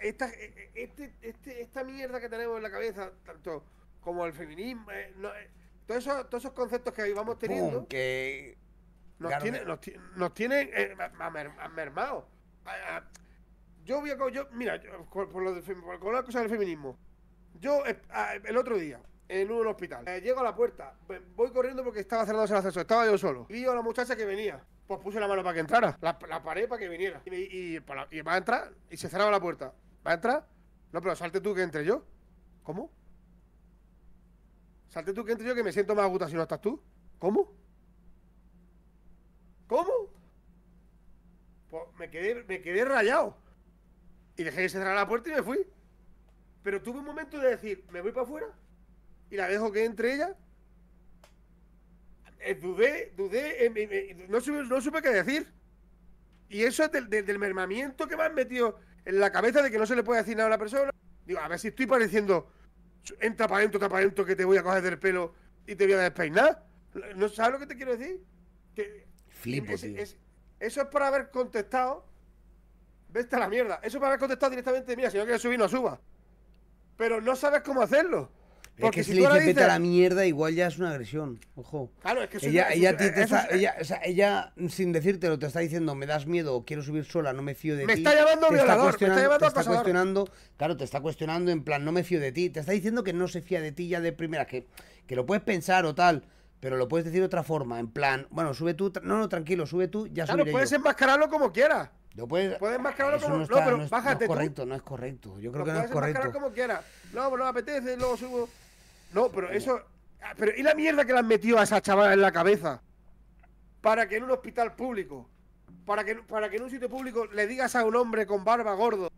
esta, e, e, este, este, esta mierda que tenemos en la cabeza, tanto como el feminismo, eh, eh, todos, esos, todos conceptos que vamos teniendo, Nos, tiene, tienen Yo a. mira, por, lo del, cosa del feminismo. Yo, eh, el otro día, en un hospital, llego a la puerta, voy corriendo porque estaba cerrado el acceso, estaba yo solo. Vi a la muchacha que venía pues puse la mano para que entrara, la, pared para que viniera. Y, pues y, va a entrar y se cerraba la puerta. ¿Va a entrar? No, pero salte tú que entre yo. ¿Cómo? Salte tú que entre yo que me siento más aguda si no estás tú. ¿Cómo? ¿Cómo? Pues me quedé, me quedé rayado. Y dejé que se cerrara la puerta y me fui. Pero tuve un momento de decir, me voy para afuera y la dejo que entre ella eh, dudé, dudé, no, supe, qué decir. Y eso es del, mermamiento que me han metido en la cabeza de que no se le puede decir nada a la persona. Digo, a ver si estoy pareciendo, entra para adentro, para adentro, que te voy a coger del pelo y te voy a despeinar. ¿No sabes lo que te quiero decir? Flipo, eso es para haber contestado. Vete a la mierda. Eso es para haber contestado directamente, mira, si no quieres subir, no suba. Pero no sabes cómo hacerlo. Porque es que si, le dices, vete a la mierda, igual ya es una agresión. Ojo. Claro, es que ella, una, es, te está, ella, sin decírtelo, te está diciendo, me das miedo, quiero subir sola, no me fío de ti. Me está llamando violador, me Te está cuestionando, claro, te está cuestionando en plan, no me fío de ti. Te está diciendo que no se fía de ti ya de primera, que, que lo puedes pensar o tal. Pero lo puedes decir de otra forma, en plan, bueno, sube tú, no, no, tranquilo, sube tú, ya Claro, puedes enmascararlo como quieras. No puedes, puedes enmascararlo como no, no, pero no bájate no es correcto, no es correcto. Yo creo que no es correcto. como quieras. No, no apetece, luego subo. No, pero eso. Ah, pero ¿y la mierda que le han metido a esa chavala en la cabeza? Para que en un hospital público, para que, para que en un sitio público le digas a un hombre con barba gordo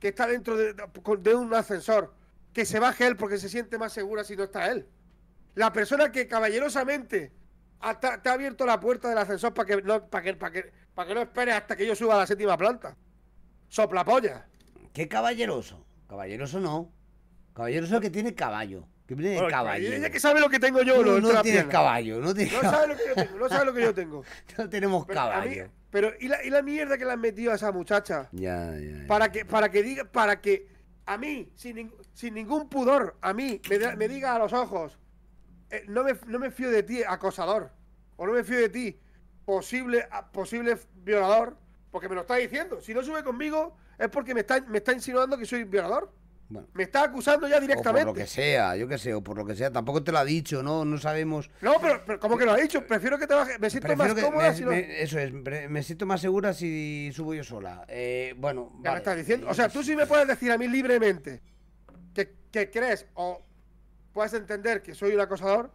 que está dentro de, un ascensor que se baje él porque se siente más segura si no está él. La persona que caballerosamente te ha abierto la puerta del ascensor para que no, para para no esperes hasta que yo suba a la séptima planta. ¡Sopla polla! Qué caballeroso. Caballeroso no. Caballeroso que tiene caballo caballo. Ella que sabe lo que tengo yo. No, no tienes caballo. No, tienes sabe lo que yo tengo. No sabe lo que yo tengo. no tenemos caballo. pero ¿y la, ¿y la, mierda que le han metido a esa muchacha? Ya, ya, Para que, para que diga, para que a mí, sin, sin ningún pudor, a mí, me, diga a los ojos, eh, no, me, fío de ti, acosador. O no me fío de ti, posible, ah, posible violador. Porque me lo está diciendo. Si no sube conmigo, es porque me está, me está insinuando que soy violador. Me está acusando ya directamente. por lo que sea, yo qué sé, o por lo que sea. Tampoco te lo ha dicho, ¿no? No sabemos. No, pero, como que lo ha dicho? Prefiero que te bajes. Me siento más cómoda si no... Eso es, me siento más segura si subo yo sola. Eh, bueno. Ya estás diciendo. O sea, tú sí me puedes decir a mí libremente que, crees o puedes entender que soy un acosador.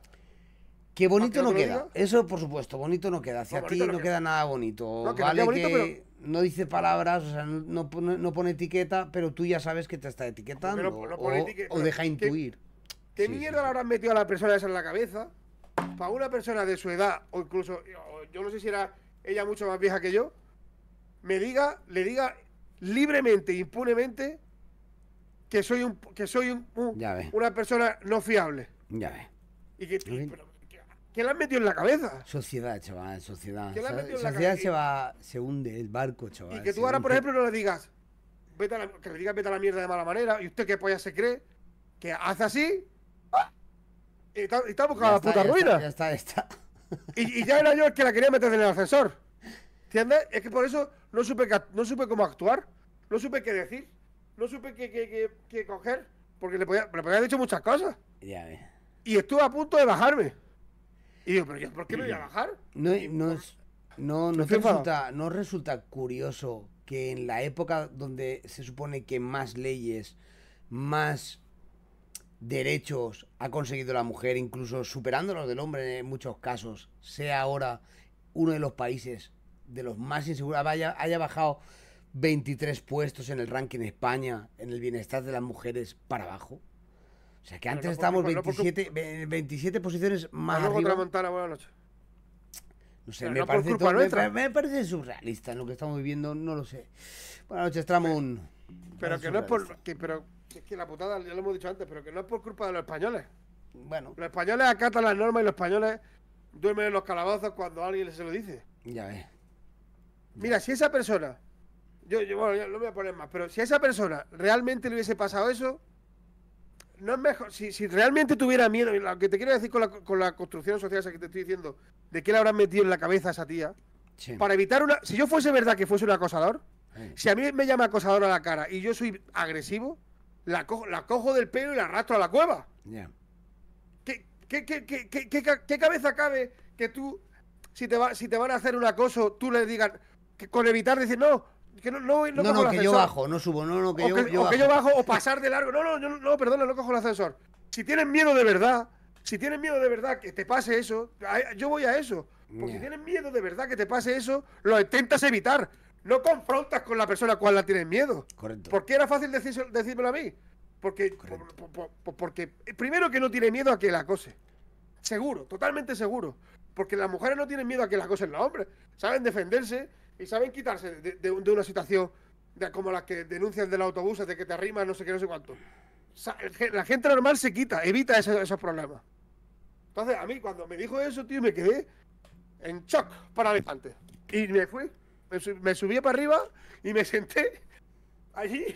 Que bonito no, queda. Eso, por supuesto, bonito no queda. Hacia ti no, queda. nada bonito. vale, que no dice palabras, o sea, no, pone etiqueta, pero tú ya sabes que te está etiquetando. o, deja intuir. ¿Qué, mierda le habrán metido a la persona esa en la cabeza? Para una persona de su edad, o incluso, yo, no sé si era ella mucho más vieja que yo, me diga, le diga libremente, impunemente, que soy un que soy un, una persona no fiable. Ya ve. Y que, ¿Qué le han metido en la cabeza? Sociedad, chaval, sociedad. la sociedad se va, se hunde el barco, chaval. Y que tú ahora, por ejemplo, no le digas, que le digas vete a la mierda de mala manera, y usted qué polla pues se cree, que hace así, y está, la puta ruina. ya está, Y, ya era yo el que la quería meter en el ascensor. ¿Entiendes? Es que por eso no supe, no supe cómo actuar, no supe qué decir, no supe qué, coger, porque le podía, le podía haber dicho muchas cosas. Ya Y estuve a punto de bajarme. Y digo, ¿pero por qué me voy a bajar? No, no, no, resulta, curioso que en la época donde se supone que más leyes, más derechos ha conseguido la mujer, incluso superando los del hombre en muchos casos, sea ahora uno de los países de los más inseguros, haya, bajado 23 puestos en el ranking España, en el bienestar de las mujeres para abajo. O sea que antes estábamos 27, 27 posiciones pues más a arriba. Montana, buenas noches. No sé, me, parece parece surrealista en lo que estamos viviendo, no lo sé. Buenas noches, tramo Pero, pero que no es por. pero es que la putada, ya lo hemos dicho antes, pero que no es por culpa de los españoles. Bueno. Los españoles acatan las normas y los españoles duermen en los calabazos cuando alguien se lo dice. Ya ves. Mira, si esa persona. Yo, yo bueno, no voy a poner más, pero si a esa persona realmente le hubiese pasado eso, no mejor. Si, realmente tuviera miedo, lo que te quiero decir con la, construcción social esa que te estoy diciendo, de qué le habrán metido en la cabeza a esa tía, para evitar una. Si yo fuese verdad que fuese un acosador, si a mí me llama acosador a la cara y yo soy agresivo, la, cojo, la cojo del pelo y la arrastro a la cueva. ¿Qué, cabeza cabe que tú, si te, si te van a hacer un acoso, tú le digas, que con evitar decir, no, que no, no, no, no, que yo bajo, no subo, no, no, que, o yo, que, yo, bajo. O pasar de largo. No, no, no, no, perdona, no cojo el ascensor. Si tienes miedo de verdad, si tienes miedo de verdad que te pase eso, yo voy a eso. Porque si mm. tienes miedo de verdad que te pase eso, lo intentas evitar. No confrontas con la persona a cual la tienes miedo. Correcto. ¿Por qué era fácil decir, decírmelo a mí? Porque, porque eh, primero que no tiene miedo a que la acose. Seguro, totalmente seguro. Porque las mujeres no tienen miedo a que la acosen los hombres. Saben defenderse y saben quitarse de, de, una situación de, como las que denuncian del autobús, de que te arriman, no sé qué, no sé cuánto. La gente normal se quita, evita esos, esos problemas. Entonces, a mí cuando me dijo eso, tío, me quedé en shock paralizante. Y me fui, me, subí para arriba y me senté allí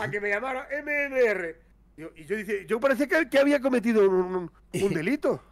a que me llamara MMR. Y yo, y yo, dije, yo parecía que, que había cometido un, un, un delito.